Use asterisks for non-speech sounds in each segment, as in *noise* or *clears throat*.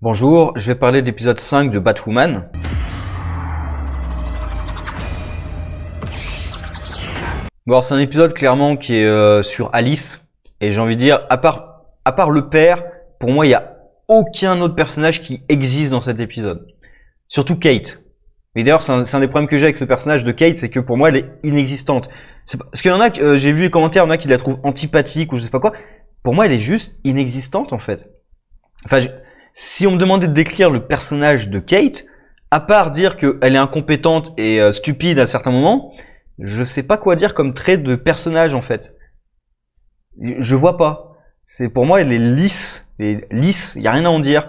Bonjour, je vais parler de l'épisode 5 de Batwoman. Bon, c'est un épisode clairement qui est euh, sur Alice. Et j'ai envie de dire, à part, à part le père, pour moi, il n'y a aucun autre personnage qui existe dans cet épisode. Surtout Kate. Et d'ailleurs, c'est un, des problèmes que j'ai avec ce personnage de Kate, c'est que pour moi, elle est inexistante. Parce qu'il y en a, euh, j'ai vu les commentaires, il y en a qui la trouvent antipathique ou je sais pas quoi. Pour moi, elle est juste inexistante en fait. Enfin, si on me demandait de décrire le personnage de Kate, à part dire qu'elle est incompétente et euh, stupide à certains moments, je sais pas quoi dire comme trait de personnage en fait. Je vois pas. C'est pour moi elle est lisse, elle est lisse, y a rien à en dire.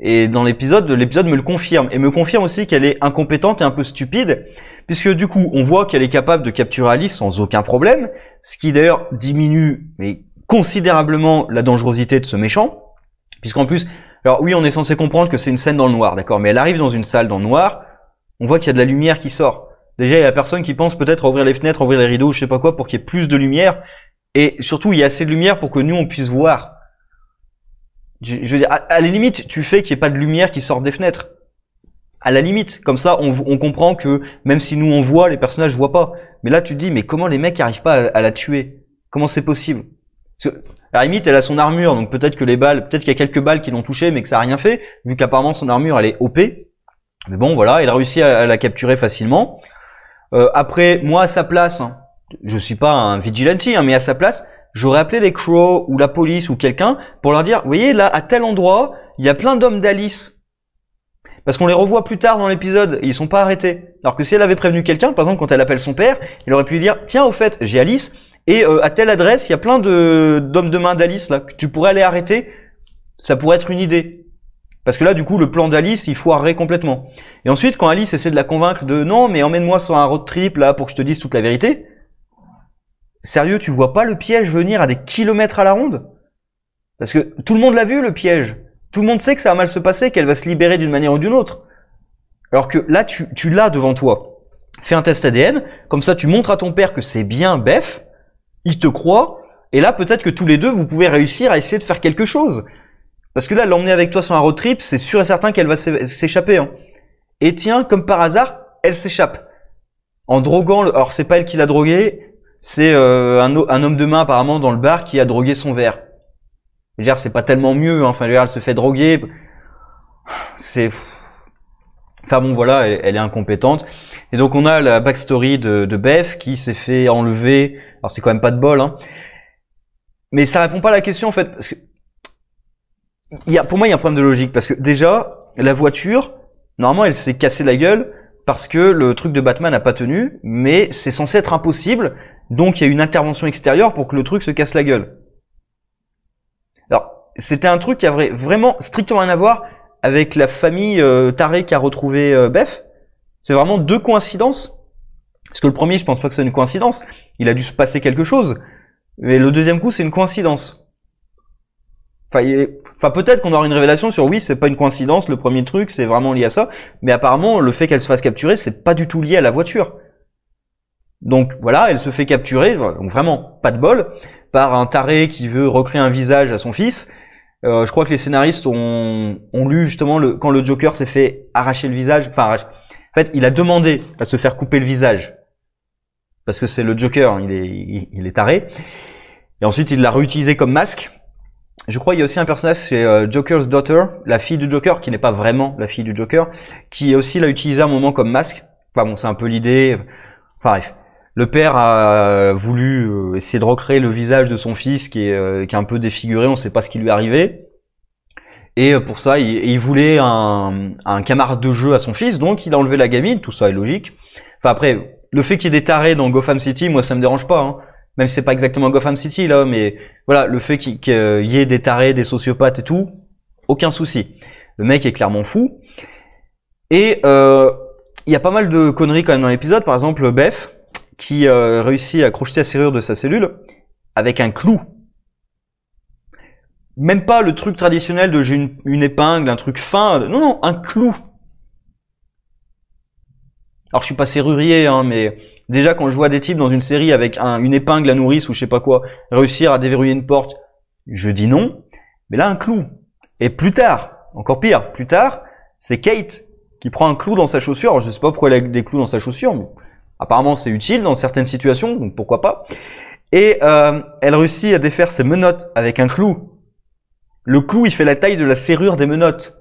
Et dans l'épisode, l'épisode me le confirme et me confirme aussi qu'elle est incompétente et un peu stupide, puisque du coup on voit qu'elle est capable de capturer Alice sans aucun problème, ce qui d'ailleurs diminue mais considérablement la dangerosité de ce méchant, puisqu'en plus alors oui, on est censé comprendre que c'est une scène dans le noir, d'accord, mais elle arrive dans une salle dans le noir, on voit qu'il y a de la lumière qui sort. Déjà, il y a personne qui pense peut-être ouvrir les fenêtres, ouvrir les rideaux, je sais pas quoi, pour qu'il y ait plus de lumière. Et surtout, il y a assez de lumière pour que nous, on puisse voir. Je, veux dire, à, la limite, tu fais qu'il n'y ait pas de lumière qui sort des fenêtres. À la limite, comme ça, on, comprend que même si nous on voit, les personnages voient pas. Mais là, tu te dis, mais comment les mecs n'arrivent pas à la tuer Comment c'est possible parce que, la limite, elle a son armure, donc peut-être que les balles, peut-être qu'il y a quelques balles qui l'ont touché, mais que ça a rien fait, vu qu'apparemment son armure elle est OP. Mais bon, voilà, elle a réussi à, la capturer facilement. Euh, après, moi à sa place, je hein, je suis pas un vigilante, hein, mais à sa place, j'aurais appelé les crows ou la police ou quelqu'un pour leur dire, vous voyez là, à tel endroit, il y a plein d'hommes d'Alice. Parce qu'on les revoit plus tard dans l'épisode, ils sont pas arrêtés. Alors que si elle avait prévenu quelqu'un, par exemple quand elle appelle son père, il aurait pu lui dire, tiens au fait, j'ai Alice, et euh, à telle adresse, il y a plein d'hommes de main d'Alice là que tu pourrais aller arrêter. Ça pourrait être une idée. Parce que là, du coup, le plan d'Alice, il foirerait complètement. Et ensuite, quand Alice essaie de la convaincre de non, mais emmène-moi sur un road trip là pour que je te dise toute la vérité. Sérieux, tu vois pas le piège venir à des kilomètres à la ronde Parce que tout le monde l'a vu le piège. Tout le monde sait que ça va mal se passer, qu'elle va se libérer d'une manière ou d'une autre. Alors que là, tu, tu l'as devant toi. Fais un test ADN, comme ça tu montres à ton père que c'est bien Bef, il te croit, et là peut-être que tous les deux, vous pouvez réussir à essayer de faire quelque chose. Parce que là, l'emmener avec toi sur un road trip, c'est sûr et certain qu'elle va s'échapper. Hein. Et tiens, comme par hasard, elle s'échappe. En droguant, alors c'est pas elle qui l'a drogué, c'est euh, un, un, homme de main apparemment dans le bar qui a drogué son verre. Je veux dire, c'est pas tellement mieux. Hein. Enfin, elle se fait droguer. C'est Enfin ah bon, voilà, elle, est incompétente. Et donc on a la backstory de, de Beth qui s'est fait enlever. Alors c'est quand même pas de bol, hein. Mais ça répond pas à la question en fait. il y a, pour moi, il y a un problème de logique parce que déjà, la voiture, normalement, elle s'est cassée la gueule parce que le truc de Batman n'a pas tenu, mais c'est censé être impossible. Donc il y a une intervention extérieure pour que le truc se casse la gueule. Alors c'était un truc qui avait vraiment strictement rien à voir avec la famille euh, taré qui a retrouvé euh, Beth. C'est vraiment deux coïncidences. Parce que le premier, je pense pas que c'est une coïncidence. Il a dû se passer quelque chose. Mais le deuxième coup, c'est une coïncidence. Enfin, enfin peut-être qu'on aura une révélation sur oui, c'est pas une coïncidence, le premier truc, c'est vraiment lié à ça. Mais apparemment, le fait qu'elle se fasse capturer, c'est pas du tout lié à la voiture. Donc voilà, elle se fait capturer, donc vraiment pas de bol, par un taré qui veut recréer un visage à son fils euh, je crois que les scénaristes ont, lu justement le, quand le Joker s'est fait arracher le visage. Enfin, En fait, il a demandé à se faire couper le visage parce que c'est le Joker, il est, il, est taré. Et ensuite, il l'a réutilisé comme masque. Je crois qu'il y a aussi un personnage, c'est euh, Joker's Daughter, la fille du Joker, qui n'est pas vraiment la fille du Joker, qui aussi l'a utilisé à un moment comme masque. Enfin bon, c'est un peu l'idée. Enfin bref le père a euh, voulu euh, essayer de recréer le visage de son fils qui est, euh, qui est un peu défiguré, on ne sait pas ce qui lui est arrivé. Et pour ça, il, voulait un, un, camarade de jeu à son fils, donc il a enlevé la gamine, tout ça est logique. Enfin après, le fait qu'il y ait des tarés dans Gotham City, moi ça me dérange pas, hein. même si c'est pas exactement Gotham City là, mais voilà, le fait qu'il y ait des tarés, des sociopathes et tout, aucun souci. Le mec est clairement fou. Et il y a pas mal de conneries quand même dans l'épisode, par exemple Beth, qui euh, réussit à crocheter la serrure de sa cellule avec un clou. Même pas le truc traditionnel de j'ai une, épingle, un truc fin. Non, non, un clou. Alors je suis pas serrurier, hein, mais déjà quand je vois des types dans une série avec une épingle à nourrice ou je sais pas quoi, réussir à déverrouiller une porte, je dis non. Mais là, un clou. Et plus tard, encore pire, plus tard, c'est Kate qui prend un clou dans sa chaussure. je sais pas pourquoi elle a des clous dans sa chaussure, mais Apparemment, c'est utile dans certaines situations, donc pourquoi pas. Et euh, elle réussit à défaire ses menottes avec un clou. Le clou, il fait la taille de la serrure des menottes.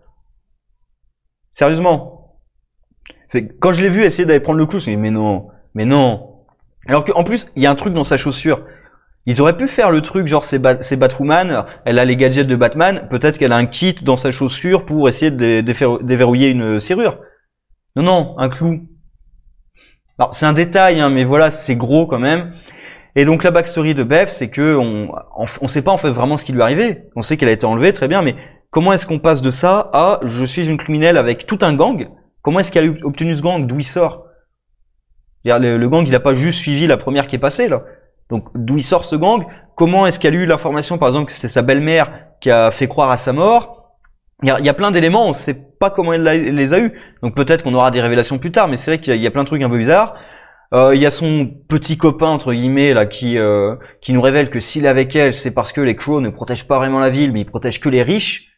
Sérieusement. C'est quand je l'ai vu essayer d'aller prendre le clou, je dit, mais non, mais non. Alors qu'en plus, il y a un truc dans sa chaussure. Ils auraient pu faire le truc, genre c'est Batwoman, elle a les gadgets de Batman, peut-être qu'elle a un kit dans sa chaussure pour essayer de déverrouiller une serrure. Non, non, un clou. Alors c'est un détail, hein, mais voilà, c'est gros quand même. Et donc la backstory de Bev, c'est que on, on, sait pas en fait vraiment ce qui lui est arrivé. On sait qu'elle a été enlevée, très bien, mais comment est-ce qu'on passe de ça à je suis une criminelle avec tout un gang Comment est-ce qu'elle a obtenu ce gang D'où il sort le, le, gang, il n'a pas juste suivi la première qui est passée là. Donc d'où il sort ce gang Comment est-ce qu'elle a eu l'information, par exemple, que c'était sa belle-mère qui a fait croire à sa mort il y a, plein d'éléments, on ne sait pas comment elle les a eus. Donc peut-être qu'on aura des révélations plus tard, mais c'est vrai qu'il y, a plein de trucs un peu bizarres. Euh, il y a son petit copain entre guillemets là qui euh, qui nous révèle que s'il est avec elle, c'est parce que les crows ne protègent pas vraiment la ville, mais ils protègent que les riches.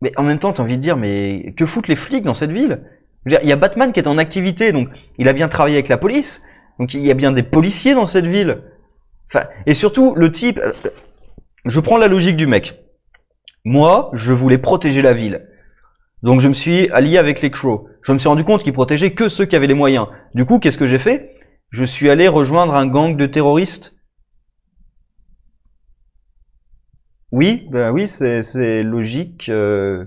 Mais en même temps, t'as envie de dire, mais que foutent les flics dans cette ville Il y a Batman qui est en activité, donc il a bien travaillé avec la police, donc il y a bien des policiers dans cette ville. et surtout, le type, euh, je prends la logique du mec. Moi, je voulais protéger la ville. Donc je me suis allié avec les Crow. Je me suis rendu compte qu'ils protégeaient que ceux qui avaient les moyens. Du coup, qu'est-ce que j'ai fait Je suis allé rejoindre un gang de terroristes. Oui, bah oui, c'est logique. Je euh,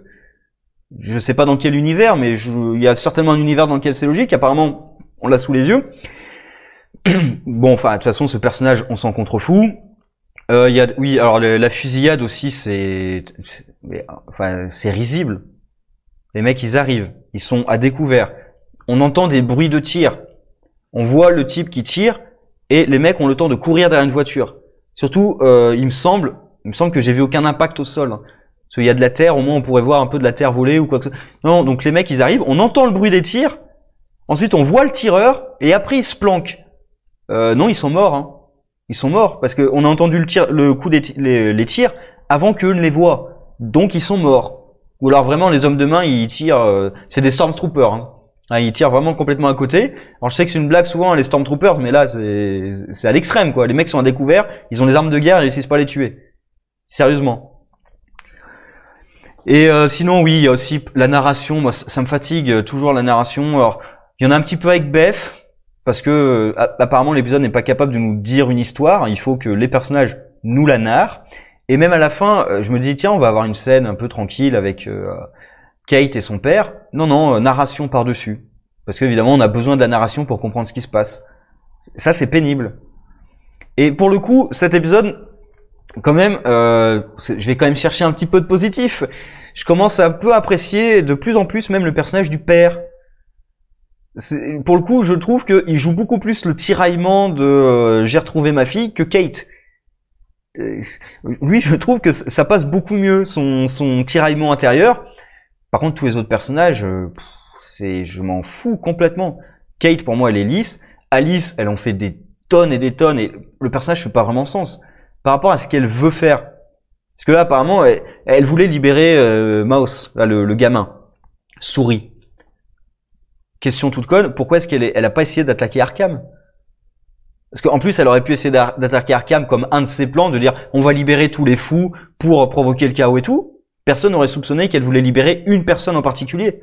je sais pas dans quel univers, mais il y a certainement un univers dans lequel c'est logique. Apparemment, on l'a sous les yeux. *clears throat* bon, enfin, de toute façon, ce personnage, on s'en contrefou. Euh, y a, oui, alors la fusillade aussi, c'est, enfin, c'est risible. Les mecs, ils arrivent, ils sont à découvert. On entend des bruits de tir. On voit le type qui tire et les mecs ont le temps de courir derrière une voiture. Surtout, euh, il me semble, il me semble que j'ai vu aucun impact au sol. Hein. Parce qu'il y a de la terre, au moins on pourrait voir un peu de la terre voler ou quoi que ce soit. Non, donc les mecs, ils arrivent, on entend le bruit des tirs. Ensuite, on voit le tireur et après, ils se planquent. Euh, non, ils sont morts. Hein ils sont morts parce qu'on a entendu le, tir, le coup des les, tirs avant qu'eux ne les voient. Donc ils sont morts. Ou alors vraiment les hommes de main ils tirent, euh, c'est des stormtroopers. Hein. Ah, ils tirent vraiment complètement à côté. Alors je sais que c'est une blague souvent hein, les stormtroopers, mais là c'est à l'extrême quoi. Les mecs sont à découvert, ils ont les armes de guerre et ils ne pas les tuer. Sérieusement. Et euh, sinon oui, il y a aussi la narration. Moi ça, me fatigue euh, toujours la narration. Alors il y en a un petit peu avec Beth parce que euh, apparemment l'épisode n'est pas capable de nous dire une histoire, il faut que les personnages nous la narrent. Et même à la fin, euh, je me dis tiens, on va avoir une scène un peu tranquille avec euh, Kate et son père. Non non, narration par-dessus. Parce qu'évidemment, on a besoin de la narration pour comprendre ce qui se passe. Ça c'est pénible. Et pour le coup, cet épisode quand même je vais quand même chercher un petit peu de positif. Je commence à peu apprécier de plus en plus même le personnage du père pour le coup, je trouve qu'il joue beaucoup plus le tiraillement de euh, j'ai retrouvé ma fille que Kate. Euh, lui, je trouve que ça passe beaucoup mieux son, son tiraillement intérieur. Par contre, tous les autres personnages, euh, je m'en fous complètement. Kate, pour moi, elle est lisse. Alice, elle en fait des tonnes et des tonnes et le personnage fait pas vraiment sens par rapport à ce qu'elle veut faire. Parce que là, apparemment, elle, voulait libérer Mouse, le gamin. Souris Question toute conne, pourquoi est-ce qu'elle n'a elle a pas essayé d'attaquer Arkham Parce qu'en plus, elle aurait pu essayer d'attaquer Arkham comme un de ses plans, de dire on va libérer tous les fous pour provoquer le chaos et tout. Personne n'aurait soupçonné qu'elle voulait libérer une personne en particulier.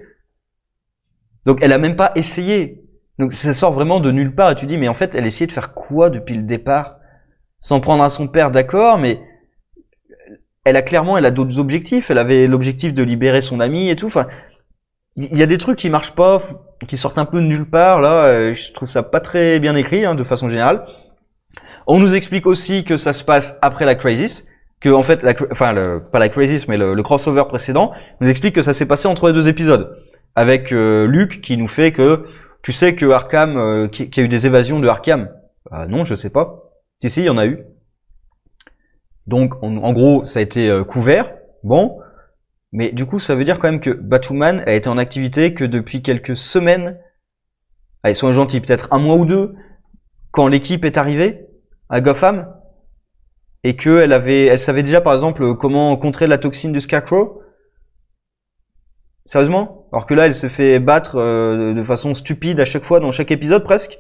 Donc elle a même pas essayé. Donc ça sort vraiment de nulle part et tu dis mais en fait elle essayait de faire quoi depuis le départ S'en prendre à son père d'accord mais elle a clairement elle a d'autres objectifs, elle avait l'objectif de libérer son ami et tout enfin il y a des trucs qui marchent pas, qui sortent un peu de nulle part. Là, je trouve ça pas très bien écrit hein, de façon générale. On nous explique aussi que ça se passe après la crisis, que en fait, enfin, pas la crisis, mais le, crossover précédent nous explique que ça s'est passé entre les deux épisodes, avec euh, Luke qui nous fait que tu sais que Arkham, euh, qui, a eu des évasions de Arkham. Ah non, je sais pas. Si si, il y en a eu. Donc, en gros, ça a été euh, couvert. Bon, mais du coup, ça veut dire quand même que Batwoman a été en activité que depuis quelques semaines. Allez, ah, sont gentils, peut-être un mois ou deux, quand l'équipe est arrivée à Gotham, et qu'elle avait, elle savait déjà par exemple comment contrer la toxine du Scarecrow. Sérieusement Alors que là, elle s'est fait battre euh, de façon stupide à chaque fois, dans chaque épisode presque.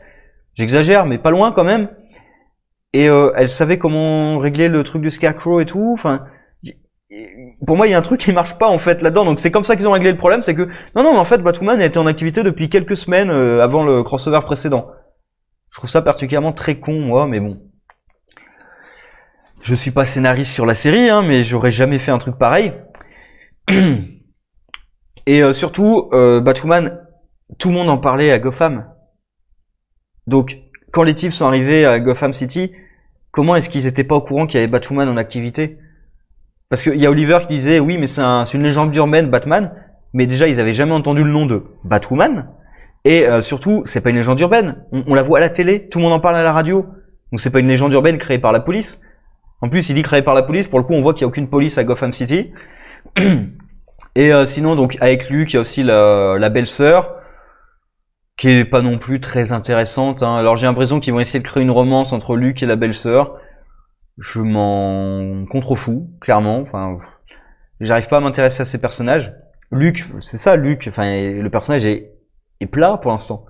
J'exagère, mais pas loin quand même. Et euh, elle savait comment régler le truc du Scarecrow et tout. Enfin, pour moi, il y a un truc qui marche pas en fait là-dedans. Donc c'est comme ça qu'ils ont réglé le problème, c'est que non, non, mais en fait, Batwoman était en activité depuis quelques semaines euh, avant le crossover précédent. Je trouve ça particulièrement très con, moi, mais bon. Je suis pas scénariste sur la série, hein, mais j'aurais jamais fait un truc pareil. *clears throat* Et euh, surtout, Batouman, euh, Batwoman, tout le monde en parlait à Gotham. Donc, quand les types sont arrivés à Gotham City, comment est-ce qu'ils étaient pas au courant qu'il y avait Batwoman en activité parce qu'il y a Oliver qui disait, oui, mais c'est une légende urbaine, Batman. Mais déjà, ils avaient jamais entendu le nom de Batwoman. Et euh, surtout, c'est pas une légende urbaine. On, la voit à la télé, tout le monde en parle à la radio. Donc c'est pas une légende urbaine créée par la police. En plus, il dit créée par la police. Pour le coup, on voit qu'il y a aucune police à Gotham City. *clears throat* Et euh, sinon, donc avec Luke, il y a aussi la, la belle-sœur qui est pas non plus très intéressante. Hein. Alors j'ai l'impression qu'ils vont essayer de créer une romance entre Luke et la belle-sœur je m'en contrefous, clairement. Enfin, j'arrive pas à m'intéresser à ces personnages. Luc, c'est ça, Luc. Enfin, le personnage est, est plat pour l'instant.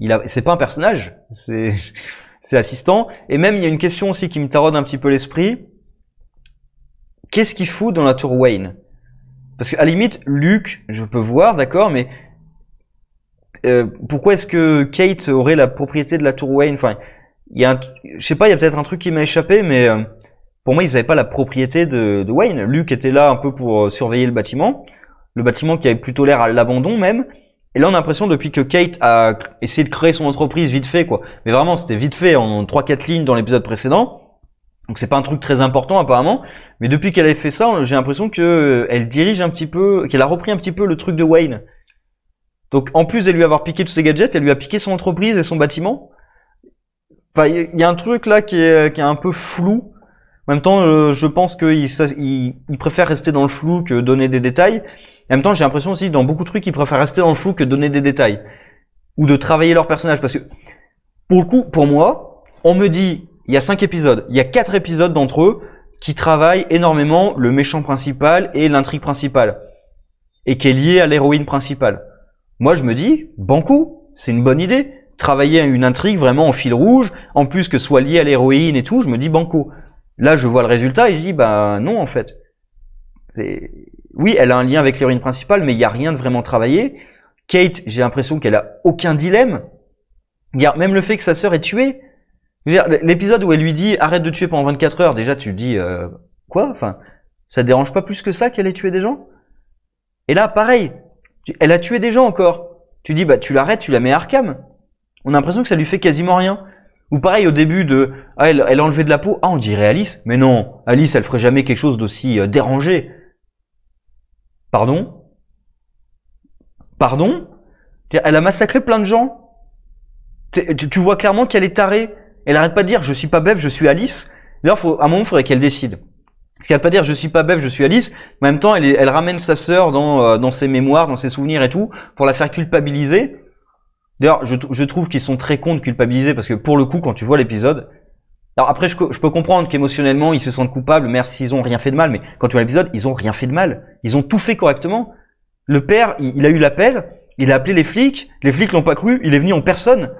Il a, c'est pas un personnage, c'est, *laughs* c'est assistant. Et même, il y a une question aussi qui me taraude un petit peu l'esprit. Qu'est-ce qu'il fout dans la tour Wayne Parce qu'à limite, Luc, je peux voir, d'accord, mais euh, pourquoi est-ce que Kate aurait la propriété de la tour Wayne Enfin, il y a, je sais pas, il y a peut-être un truc qui m'a échappé, mais euh, pour moi, ils n'avaient pas la propriété de, de, Wayne. Luke était là un peu pour euh, surveiller le bâtiment, le bâtiment qui avait plutôt l'air à l'abandon même. Et là, on a l'impression depuis que Kate a essayé de créer son entreprise vite fait, quoi. Mais vraiment, c'était vite fait en trois quatre lignes dans l'épisode précédent. Donc c'est pas un truc très important apparemment, mais depuis qu'elle a fait ça, j'ai l'impression que euh, elle dirige un petit peu, qu'elle a repris un petit peu le truc de Wayne. Donc en plus de lui avoir piqué tous ses gadgets, elle lui a piqué son entreprise et son bâtiment il y a un truc là qui est, un peu flou. En même temps, euh, je pense qu'ils il, rester dans le flou que donner des détails. En même temps, j'ai l'impression aussi, dans beaucoup de trucs, ils préfèrent rester dans le flou que donner des détails. Ou de travailler leur personnage. Parce que, pour le coup, pour moi, on me dit, il y a cinq épisodes. Il y a quatre épisodes d'entre eux qui travaillent énormément le méchant principal et l'intrigue principale. Et qui est lié à l'héroïne principale. Moi, je me dis, bon coup, c'est une bonne idée travailler une intrigue vraiment en fil rouge, en plus que soit lié à l'héroïne et tout, je me dis banco. Là, je vois le résultat et je dis bah non en fait. C'est oui, elle a un lien avec l'héroïne principale, mais il n'y a rien de vraiment travaillé. Kate, j'ai l'impression qu'elle a aucun dilemme. Il même le fait que sa sœur est tuée. L'épisode où elle lui dit arrête de tuer pendant 24 heures, déjà tu dis euh, quoi Enfin, ça ne dérange pas plus que ça qu'elle ait tué des gens Et là, pareil, elle a tué des gens encore. Tu dis bah tu l'arrêtes, tu la mets à Arkham. On a l'impression que ça lui fait quasiment rien. Ou pareil au début de ah, elle, elle a enlevé de la peau, ah on dirait Alice, mais non, Alice elle ferait jamais quelque chose d'aussi euh, dérangé. Pardon Pardon Elle a massacré plein de gens. Tu, vois clairement qu'elle est tarée. Elle arrête pas de dire je suis pas bêve, je suis Alice. D'ailleurs, faut, à un moment, il faudrait qu'elle décide. Parce qu'elle pas pas dire je suis pas bêve, je suis Alice. en même temps, elle, ramène sa sœur dans, euh, dans ses mémoires, dans ses souvenirs et tout, pour la faire culpabiliser. D'ailleurs, je, je, trouve qu'ils sont très cons de culpabiliser parce que pour le coup, quand tu vois l'épisode, alors après, je, je peux comprendre qu'émotionnellement ils se sentent coupables, même s'ils ont rien fait de mal. Mais quand tu vois l'épisode, ils ont rien fait de mal. Ils ont tout fait correctement. Le père, il, a eu l'appel, il a appelé les flics. Les flics l'ont pas cru. Il est venu en personne.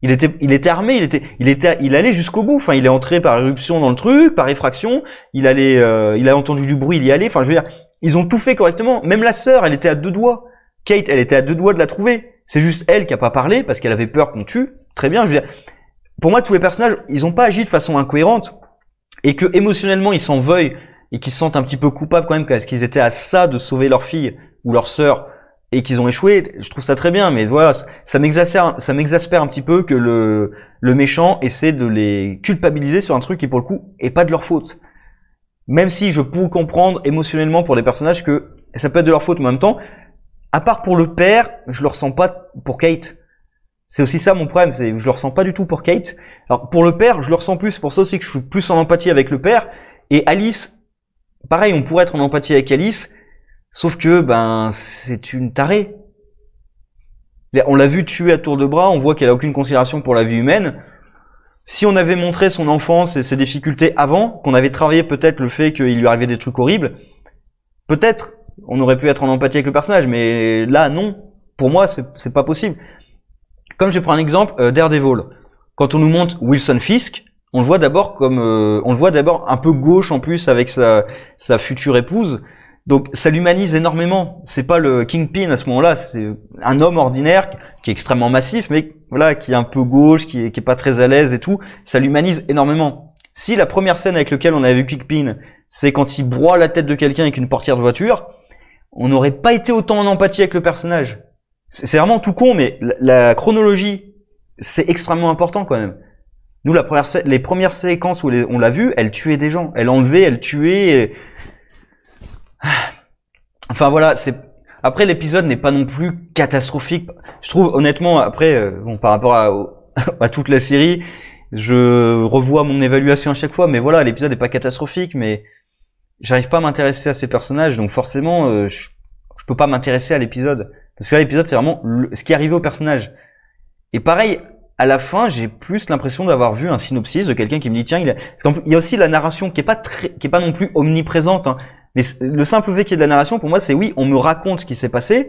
Il était, il était armé, il était, il était, il allait jusqu'au bout. Enfin, il est entré par éruption dans le truc, par effraction. Il allait, euh, il a entendu du bruit, il y allait. Enfin, je veux dire, ils ont tout fait correctement. Même la sœur, elle était à deux doigts. Kate, elle était à deux doigts de la trouver. C'est juste elle qui a pas parlé parce qu'elle avait peur qu'on tue. Très bien. Je veux dire, pour moi, tous les personnages, ils ont pas agi de façon incohérente et que émotionnellement ils s'en veuillent et qu'ils se sentent un petit peu coupables quand même parce qu'ils étaient à ça de sauver leur fille ou leur sœur et qu'ils ont échoué. Je trouve ça très bien, mais voilà, ça m'exaspère, ça m'exaspère un petit peu que le le méchant essaie de les culpabiliser sur un truc qui pour le coup est pas de leur faute. Même si je peux comprendre émotionnellement pour les personnages que ça peut être de leur faute, en même temps, à part pour le père, je le ressens pas pour Kate. C'est aussi ça mon problème, c'est je le ressens pas du tout pour Kate. Alors pour le père, je le ressens plus, pour ça aussi que je suis plus en empathie avec le père. Et Alice, pareil, on pourrait être en empathie avec Alice, sauf que ben c'est une tarée. On l'a vu tuer à tour de bras, on voit qu'elle a aucune considération pour la vie humaine. Si on avait montré son enfance et ses difficultés avant, qu'on avait travaillé peut-être le fait qu'il lui arrivait des trucs horribles, peut-être on aurait pu être en empathie avec le personnage, mais là, non. Pour moi, c'est pas possible. Comme je prends un exemple, euh, Daredevil. Quand on nous montre Wilson Fisk, on le voit d'abord comme, euh, on le voit d'abord un peu gauche en plus avec sa, sa future épouse. Donc ça l'humanise énormément. C'est pas le kingpin à ce moment-là, c'est un homme ordinaire qui est extrêmement massif, mais voilà, qui est un peu gauche, qui est, pas très à l'aise et tout. Ça l'humanise énormément. Si la première scène avec laquelle on a vu Kingpin, c'est quand il broie la tête de quelqu'un avec une portière de voiture, on n'aurait pas été autant en empathie avec le personnage. C'est vraiment tout con, mais la, chronologie, c'est extrêmement important quand même. Nous, la première, les premières séquences où on l'a vu, elle tuait des gens, elle enlevait, elle tuait. *sighs* Enfin voilà, c'est. Après, l'épisode n'est pas non plus catastrophique. Je trouve, honnêtement, après, euh, bon, par rapport à, *laughs* à toute la série, je revois mon évaluation à chaque fois, mais voilà, l'épisode n'est pas catastrophique, mais j'arrive pas à m'intéresser à ces personnages, donc forcément, euh, je, peux pas m'intéresser à l'épisode. Parce que l'épisode, c'est vraiment le, ce qui est arrivé au personnage. Et pareil, à la fin, j'ai plus l'impression d'avoir vu un synopsis de quelqu'un qui me dit tiens, il y a aussi la narration qui est pas très, qui est pas non plus omniprésente. Hein. Mais le simple fait qu'il y ait de la narration, pour moi, c'est oui, on me raconte ce qui s'est passé,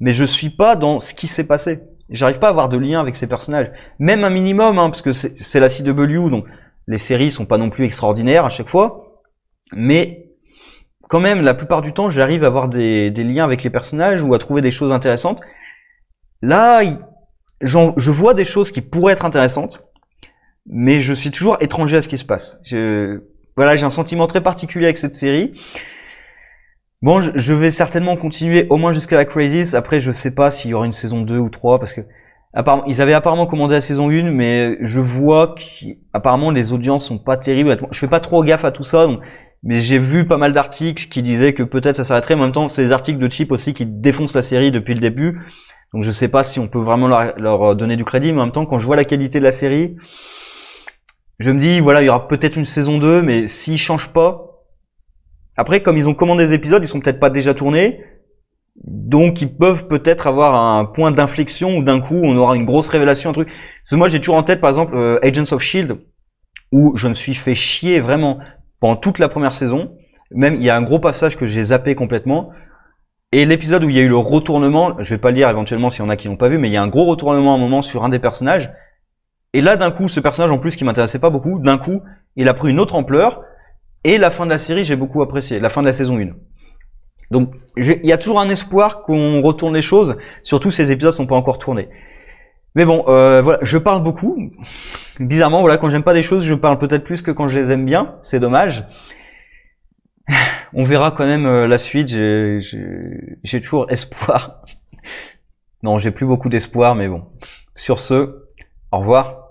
mais je suis pas dans ce qui s'est passé. J'arrive pas à avoir de lien avec ces personnages, même un minimum, hein, parce que c'est la CW, donc les séries sont pas non plus extraordinaires à chaque fois, mais quand même, la plupart du temps, j'arrive à avoir des, des, liens avec les personnages ou à trouver des choses intéressantes. Là, je vois des choses qui pourraient être intéressantes, mais je suis toujours étranger à ce qui se passe. Je, voilà, j'ai un sentiment très particulier avec cette série. Bon, je vais certainement continuer au moins jusqu'à la Crisis. Après, je sais pas s'il y aura une saison 2 ou 3 parce que ils avaient apparemment commandé la saison 1 mais je vois qu'apparemment les audiences sont pas terribles. Je fais pas trop gaffe à tout ça donc mais j'ai vu pas mal d'articles qui disaient que peut-être ça s'arrêterait. En même temps, c'est les articles de Chip aussi qui défoncent la série depuis le début. Donc je sais pas si on peut vraiment leur, donner du crédit, mais en même temps, quand je vois la qualité de la série, je me dis, voilà, il y aura peut-être une saison 2, mais s'ils changent pas... Après, comme ils ont commandé des épisodes, ils sont peut-être pas déjà tournés, donc ils peuvent peut-être avoir un point d'inflexion ou d'un coup on aura une grosse révélation, un truc. Parce que moi j'ai toujours en tête par exemple euh, Agents of Shield où je me suis fait chier vraiment pendant toute la première saison. Même il y a un gros passage que j'ai zappé complètement. Et l'épisode où il y a eu le retournement, je vais pas le dire éventuellement s'il y en a qui l'ont pas vu, mais il y a un gros retournement à un moment sur un des personnages. Et là, d'un coup, ce personnage en plus qui m'intéressait pas beaucoup, d'un coup, il a pris une autre ampleur. Et la fin de la série, j'ai beaucoup apprécié, la fin de la saison 1. Donc, il y a toujours un espoir qu'on retourne les choses, surtout ces épisodes sont pas encore tournés. Mais bon, euh, voilà, je parle beaucoup. Bizarrement, voilà, quand j'aime pas des choses, je parle peut-être plus que quand je les aime bien. C'est dommage. *sighs* On verra quand même euh, la suite. J'ai toujours *laughs* espoir. non, j'ai plus beaucoup d'espoir, mais bon. Sur ce, au revoir.